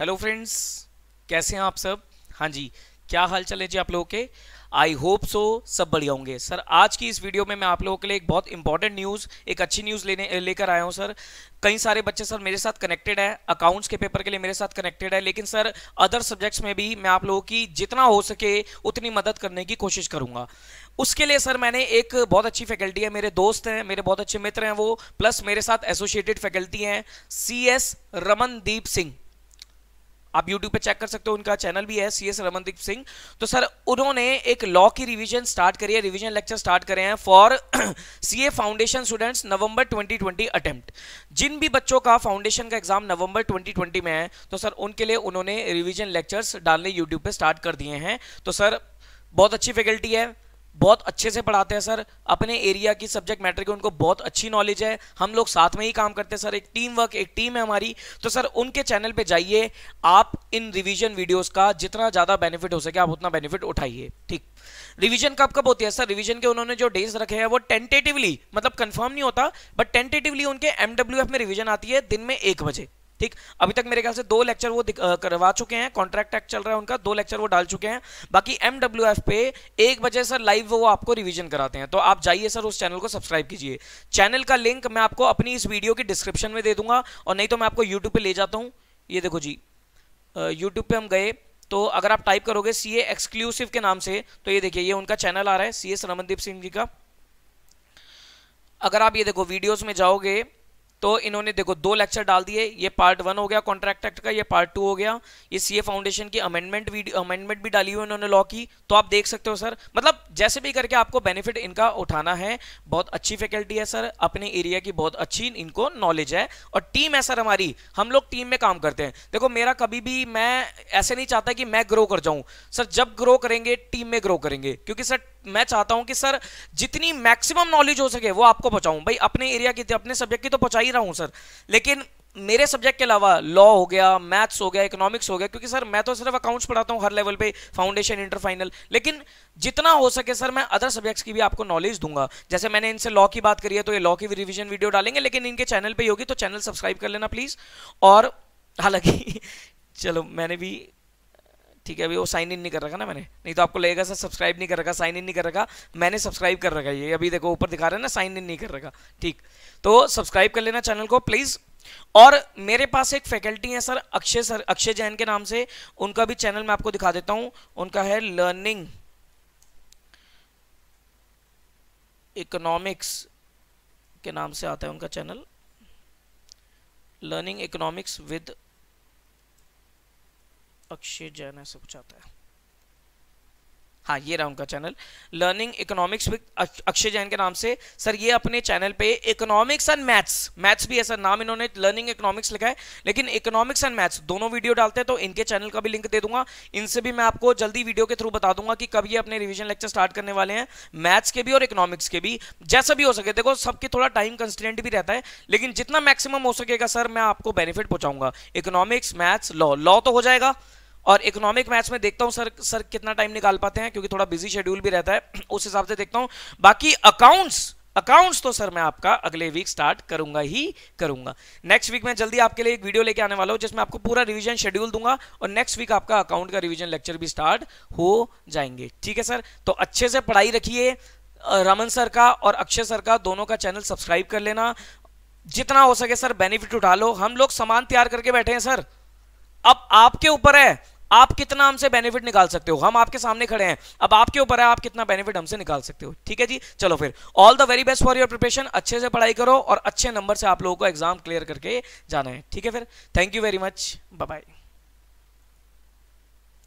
hello friends कैसे हैं आप सब हाँ जी क्या हाल चले है जी आप लोगों के आई होप सो सब बढ़िया होंगे सर आज की इस वीडियो में मैं आप लोगों के लिए एक बहुत इंपॉर्टेंट न्यूज़ एक अच्छी न्यूज़ लेने लेकर आया हूँ सर कई सारे बच्चे सर मेरे साथ कनेक्टेड है अकाउंट्स के पेपर के लिए मेरे साथ कनेक्टेड है लेकिन सर अदर सब्जेक्ट्स में भी मैं आप लोगों की जितना हो सके उतनी मदद करने की कोशिश करूंगा उसके लिए सर मैंने एक बहुत अच्छी फैकल्टी है मेरे दोस्त हैं मेरे बहुत अच्छे मित्र हैं वो प्लस मेरे साथ एसोसिएटेड फैकल्टी हैं सी एस रमनदीप सिंह आप YouTube पे चेक कर सकते हो उनका चैनल भी है सी एस रमनदीप सिंह तो सर उन्होंने एक लॉ की रिवीजन स्टार्ट करी है रिवीजन लेक्चर स्टार्ट करे हैं for C A foundation students November 2020 attempt जिन भी बच्चों का फाउंडेशन का एग्जाम नवंबर 2020 में है तो सर उनके लिए उन्होंने रिविजन लेक्चर्स डालने यूट्यूब पर स्टार्ट कर दिए हैं तो सर बहुत अच्छी फैकल्टी है बहुत अच्छे से पढ़ाते हैं सर अपने एरिया की सब्जेक्ट मैटर की उनको बहुत अच्छी नॉलेज है हम लोग साथ में ही काम करते हैं सर एक टीम वर्क एक टीम है हमारी तो सर उनके चैनल पे जाइए आप इन रिवीजन वीडियोस का जितना ज़्यादा बेनिफिट हो सके आप उतना बेनिफिट उठाइए ठीक रिवीजन कब कब होती है सर रिवीजन के उन्होंने जो डेज रखे हैं वो टेंटेटिवली मतलब कंफर्म नहीं होता बट टेंटेटिवली उनके एमडब्ल्यूएफ में रिविजन आती है दिन में एक बजे ठीक अभी तक मेरे ख्याल से दो लेक्चर वो करवा चुके हैं कॉन्ट्रैक्ट एक्ट चल रहा है उनका दो लेक्चर वो डाल चुके हैं बाकी एफ पे एक बजे सर लाइव वो आपको रिविजन कराते हैं तो आप जाइए सर उस चैनल को सब्सक्राइब कीजिए चैनल का लिंक मैं आपको अपनी इस वीडियो की डिस्क्रिप्शन में दे दूंगा और नहीं तो मैं आपको यूट्यूब पर ले जाता हूँ ये देखो जी यूट्यूब पर हम गए तो अगर आप टाइप करोगे सी एक्सक्लूसिव के नाम से तो ये देखिए ये उनका चैनल आ रहा है सी एस रमनदीप सिंह जी का अगर आप ये देखो वीडियोस में जाओगे तो इन्होंने देखो दो लेक्चर डाल दिए ये पार्ट वन हो गया कॉन्ट्रैक्ट एक्ट का ये पार्ट टू हो गया ये सीए फाउंडेशन की अमेंडमेंट अमेंडमेंट भी डाली हुई इन्होंने लॉ की तो आप देख सकते हो सर मतलब जैसे भी करके आपको बेनिफिट इनका उठाना है बहुत अच्छी फैकल्टी है सर अपने एरिया की बहुत अच्छी इनको नॉलेज है और टीम है सर हमारी हम लोग टीम में काम करते हैं देखो मेरा कभी भी मैं ऐसे नहीं चाहता कि मैं ग्रो कर जाऊं सर जब ग्रो करेंगे टीम में ग्रो करेंगे क्योंकि सर मैं चाहता हूं कि सर जितनी मैक्सिमम नॉलेज हो सके वो आपको पहुंचाऊं भाई अपने एरिया की तो, अपने सब्जेक्ट की तो पहुंचा ही रहा हूं सर लेकिन मेरे सब्जेक्ट के अलावा लॉ हो गया मैथ्स हो गया इकोनॉमिक्स हो गया क्योंकि सर मैं तो सिर्फ अकाउंट्स पढ़ाता हूँ हर लेवल पे फाउंडेशन इंटर फाइनल लेकिन जितना हो सके सर मैं अदर सब्जेक्ट्स की भी आपको नॉलेज दूंगा जैसे मैंने इनसे लॉ की बात करी है तो ये लॉ की रिविजन वीडियो डालेंगे लेकिन इनके चैनल पर होगी तो चैनल सब्सक्राइब कर लेना प्लीज़ और हालांकि चलो मैंने भी ठीक है अभी वो साइन इन नहीं कर रखा ना मैंने नहीं तो आपको लगेगा सर सब्सक्राइब नहीं कर रखा साइन इन नहीं कर रखा मैंने सब्सक्राइब कर रखा ये अभी देखो ऊपर दिखा रहे हैं ना साइन इन नहीं कर रखा ठीक तो सब्सक्राइब कर लेना चैनल को प्लीज़ और मेरे पास एक फैकल्टी है सर अक्षय सर अक्षय जैन के नाम से उनका भी चैनल मैं आपको दिखा देता हूं उनका है लर्निंग इकोनॉमिक्स के नाम से आता है उनका channel learning economics with Akshay Jain ऐसे कुछ आता है हाँ ये रहा उनका channel learning economics with Akshay Jain के नाम से सर ये अपने चैनल पे इकोनॉमिक्स एंड मैथ्स मैथ्स भी है सर नाम इन्होंने लर्निंग इकोनॉमिक्स लिखा है लेकिन इकोनॉमिक्स एंड मैथ्स दोनों वीडियो डालते हैं तो इनके चैनल का भी लिंक दे दूंगा इनसे भी मैं आपको जल्दी वीडियो के थ्रू बता दूंगा कि कब ये अपने रिविजन लेक्चर स्टार्ट करने वाले हैं मैथ्स के भी और इकोनॉमिक्स के भी जैसा भी हो सके देखो सबके थोड़ा टाइम कंस्टेंट भी रहता है लेकिन जितना मैक्सिमम हो सकेगा सर मैं आपको बेनिफिट पहुंचाऊंगा इकोनॉमिक्स मैथ्स लॉ लॉ तो हो जाएगा और इकोनॉमिक मैथ्स में देखता हूं सर सर कितना टाइम निकाल पाते हैं क्योंकि थोड़ा बिजी शेड्यूल भी रहता है उस हिसाब से देखता हूं बाकी अकाउंट्स अकाउंट्स तो सर मैं आपका अगले वीक स्टार्ट करूंगा ही करूंगा नेक्स्ट वीक मैं जल्दी आपके लिए एक वीडियो लेके आने वाला हूं जिसमें आपको पूरा रिवीजन शेड्यूल दूंगा और नेक्स्ट वीक आपका अकाउंट का रिवीजन लेक्चर भी स्टार्ट हो जाएंगे ठीक है सर तो अच्छे से पढ़ाई रखिए रमन सर का और अक्षय सर का दोनों का चैनल सब्सक्राइब कर लेना जितना हो सके सर बेनिफिट उठा लो हम लोग सामान तैयार करके बैठे हैं सर अब आपके ऊपर है आप कितना हमसे बेनिफिट निकाल सकते हो हम आपके सामने खड़े हैं अब आपके ऊपर है आप कितना बेनिफिट हमसे निकाल सकते हो ठीक है जी चलो फिर all the very best for your preparation अच्छे से पढ़ाई करो और अच्छे नंबर से आप लोगों को एग्जाम क्लियर करके जाना है ठीक है फिर thank you very much bye